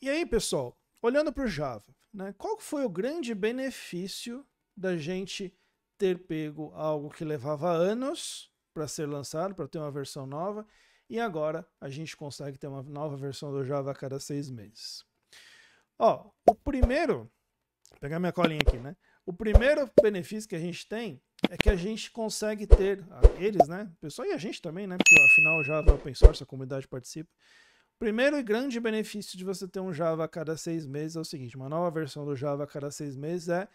E aí, pessoal, olhando para o Java, né, qual foi o grande benefício da gente ter pego algo que levava anos para ser lançado, para ter uma versão nova, e agora a gente consegue ter uma nova versão do Java a cada seis meses. Ó, o primeiro, vou pegar minha colinha aqui, né? O primeiro benefício que a gente tem é que a gente consegue ter, ah, eles, né? Pessoal, e a gente também, né? Porque afinal o Java é open source, a comunidade participa. Primeiro e grande benefício de você ter um Java a cada seis meses é o seguinte: uma nova versão do Java a cada seis meses é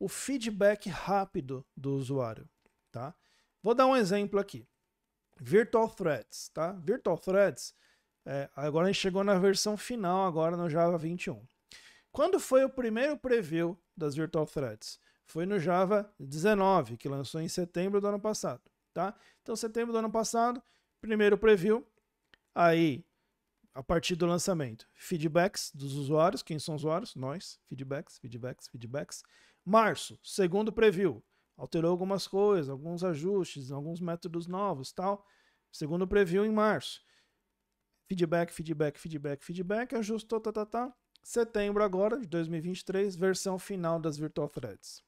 o feedback rápido do usuário. Tá? Vou dar um exemplo aqui. Virtual Threads, tá? Virtual Threads, é, agora a gente chegou na versão final agora no Java 21. Quando foi o primeiro preview das Virtual Threads? Foi no Java 19, que lançou em setembro do ano passado, tá? Então, setembro do ano passado, primeiro preview, aí a partir do lançamento. Feedbacks dos usuários, quem são usuários? Nós, feedbacks, feedbacks, feedbacks. Março, segundo preview, alterou algumas coisas, alguns ajustes, alguns métodos novos, tal. Segundo preview em março. Feedback, feedback, feedback, feedback, ajustou, tá, tá, tá. Setembro agora de 2023, versão final das Virtual Threads.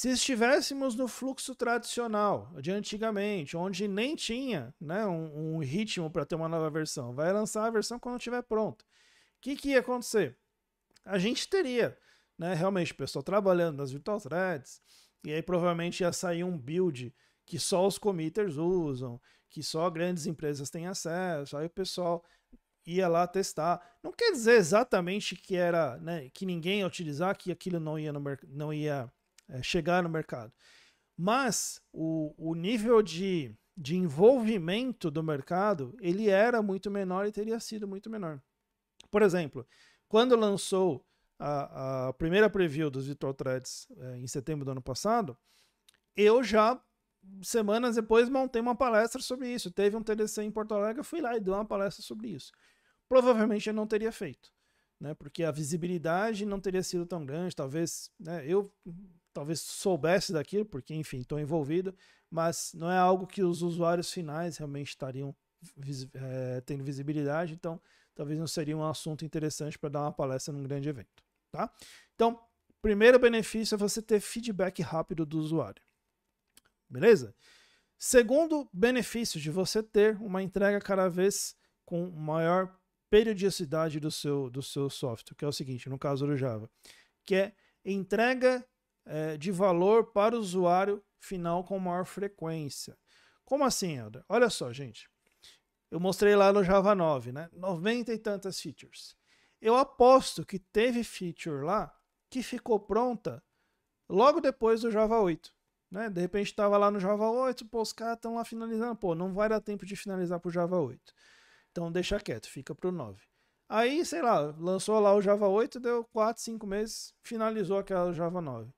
Se estivéssemos no fluxo tradicional de antigamente, onde nem tinha né, um, um ritmo para ter uma nova versão, vai lançar a versão quando estiver pronta. O que, que ia acontecer? A gente teria né, realmente o pessoal trabalhando nas virtual threads, e aí provavelmente ia sair um build que só os committers usam, que só grandes empresas têm acesso, aí o pessoal ia lá testar. Não quer dizer exatamente que era, né, que ninguém ia utilizar, que aquilo não ia no, não ia é, chegar no mercado. Mas o, o nível de, de envolvimento do mercado, ele era muito menor e teria sido muito menor. Por exemplo, quando lançou a, a primeira preview dos Virtual Threads é, em setembro do ano passado, eu já semanas depois montei uma palestra sobre isso. Teve um TDC em Porto Alegre, eu fui lá e dei uma palestra sobre isso. Provavelmente eu não teria feito né? Porque a visibilidade não teria sido tão grande, talvez, né? Eu talvez soubesse daquilo, porque enfim, estou envolvido, mas não é algo que os usuários finais realmente estariam vis é, tendo visibilidade, então talvez não seria um assunto interessante para dar uma palestra num grande evento, tá? Então, primeiro benefício é você ter feedback rápido do usuário. Beleza? Segundo benefício de você ter uma entrega cada vez com maior periodicidade do seu, do seu software, que é o seguinte, no caso do Java, que é entrega é, de valor para o usuário final com maior frequência. Como assim, Helder? Olha só, gente. Eu mostrei lá no Java 9, né? 90 e tantas features. Eu aposto que teve feature lá que ficou pronta logo depois do Java 8. Né? De repente estava lá no Java 8, pô, os caras estão lá finalizando. Pô, não vai dar tempo de finalizar para o Java 8. Então deixa quieto, fica pro 9. Aí, sei lá, lançou lá o Java 8, deu 4, 5 meses, finalizou aquela Java 9.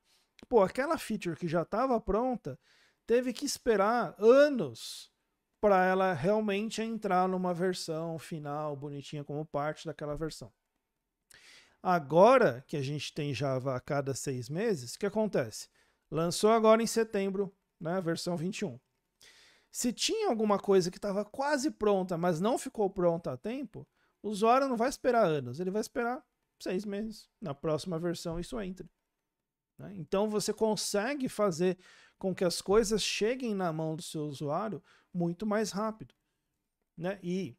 Pô, aquela feature que já estava pronta, teve que esperar anos para ela realmente entrar numa versão final bonitinha como parte daquela versão. Agora que a gente tem Java a cada seis meses, o que acontece? Lançou agora em setembro, né, versão 21. Se tinha alguma coisa que estava quase pronta, mas não ficou pronta a tempo, o Zora não vai esperar anos, ele vai esperar seis meses. Na próxima versão isso entra. Né? Então você consegue fazer com que as coisas cheguem na mão do seu usuário muito mais rápido. Né? E,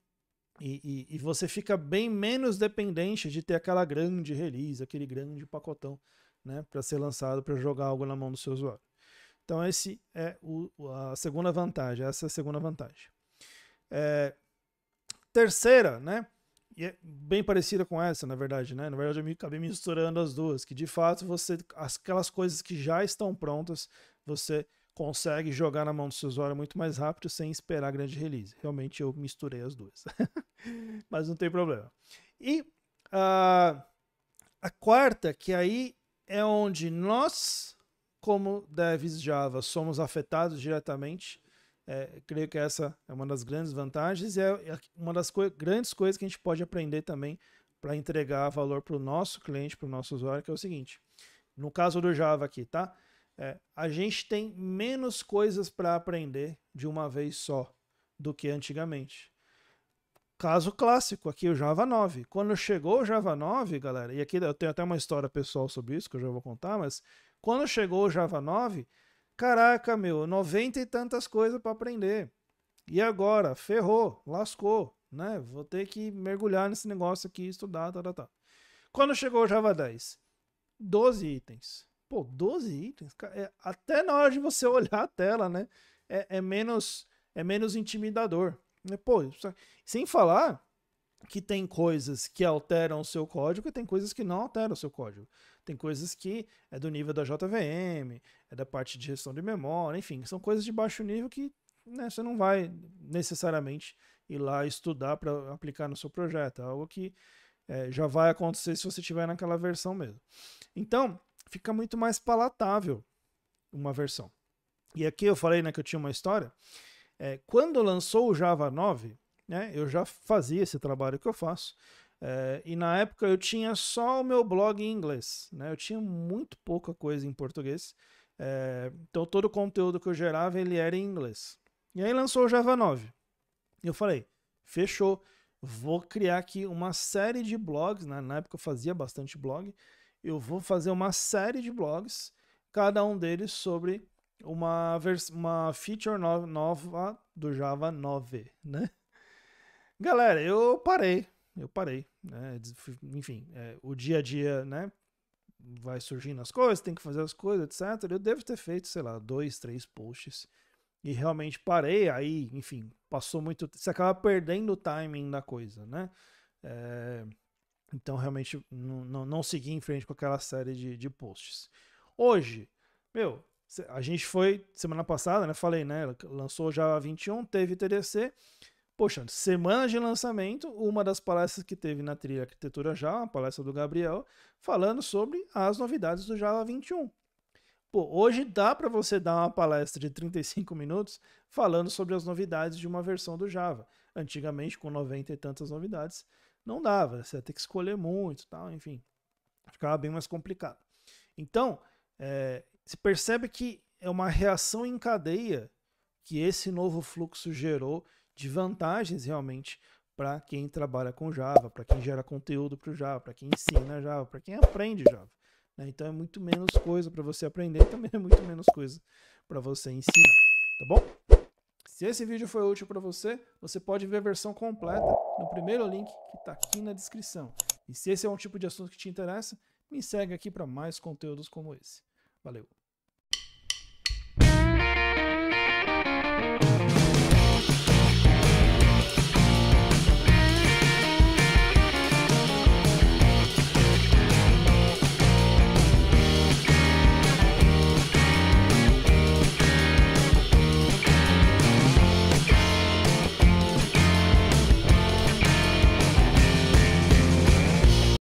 e, e você fica bem menos dependente de ter aquela grande release, aquele grande pacotão né? para ser lançado para jogar algo na mão do seu usuário. Então, esse é o, a segunda vantagem. Essa é a segunda vantagem. É, terceira, né? E é bem parecida com essa, na verdade, né? Na verdade, eu me, acabei misturando as duas, que de fato você. Aquelas coisas que já estão prontas, você consegue jogar na mão do seu usuário muito mais rápido sem esperar grande release. Realmente eu misturei as duas. Mas não tem problema. E uh, a quarta, que aí é onde nós como devs Java somos afetados diretamente. É, creio que essa é uma das grandes vantagens e é, é uma das co grandes coisas que a gente pode aprender também para entregar valor para o nosso cliente, para o nosso usuário, que é o seguinte: no caso do Java aqui, tá? É, a gente tem menos coisas para aprender de uma vez só do que antigamente. Caso clássico aqui, o Java 9. Quando chegou o Java 9, galera, e aqui eu tenho até uma história pessoal sobre isso que eu já vou contar, mas quando chegou o Java 9, caraca, meu, 90 e tantas coisas para aprender. E agora? Ferrou, lascou, né? Vou ter que mergulhar nesse negócio aqui, estudar, tá, tal. Tá, tá. Quando chegou o Java 10? 12 itens. Pô, 12 itens? É, até na hora de você olhar a tela, né? É, é menos, é menos intimidador. Né, pô, sem falar que tem coisas que alteram o seu código e tem coisas que não alteram o seu código. Tem coisas que é do nível da JVM, é da parte de gestão de memória, enfim, são coisas de baixo nível que né, você não vai necessariamente ir lá estudar para aplicar no seu projeto. É algo que é, já vai acontecer se você tiver naquela versão mesmo. Então, fica muito mais palatável uma versão. E aqui eu falei né, que eu tinha uma história. É, quando lançou o Java 9, né? Eu já fazia esse trabalho que eu faço. É, e na época eu tinha só o meu blog em inglês, né? Eu tinha muito pouca coisa em português. É, então todo o conteúdo que eu gerava ele era em inglês. E aí lançou o Java 9. E eu falei, fechou, vou criar aqui uma série de blogs. Né? Na época eu fazia bastante blog. Eu vou fazer uma série de blogs, cada um deles sobre uma, uma feature no nova do Java 9, né? Galera, eu parei. Eu parei. Né? Enfim, é, o dia a dia, né? Vai surgindo as coisas, tem que fazer as coisas, etc. Eu devo ter feito, sei lá, dois, três posts. E realmente parei. Aí, enfim, passou muito. Você acaba perdendo o timing da coisa, né? É, então, realmente, não, não, não, segui em frente com aquela série de, de posts. Hoje, meu, a gente foi, semana passada, né? Falei, né? Lançou já 21, teve TDC. Poxa, semana de lançamento, uma das palestras que teve na trilha Arquitetura Java, a palestra do Gabriel, falando sobre as novidades do Java 21. Pô, hoje dá para você dar uma palestra de 35 minutos falando sobre as novidades de uma versão do Java. Antigamente, com 90 e tantas novidades, não dava. Você ia ter que escolher muito, tal, enfim. Ficava bem mais complicado. Então, é, se percebe que é uma reação em cadeia que esse novo fluxo gerou de vantagens realmente para quem trabalha com Java, para quem gera conteúdo para o Java, para quem ensina Java, para quem aprende Java. Né? Então é muito menos coisa para você aprender e também é muito menos coisa para você ensinar, tá bom? Se esse vídeo foi útil para você, você pode ver a versão completa no primeiro link que está aqui na descrição. E se esse é um tipo de assunto que te interessa, me segue aqui para mais conteúdos como esse. Valeu!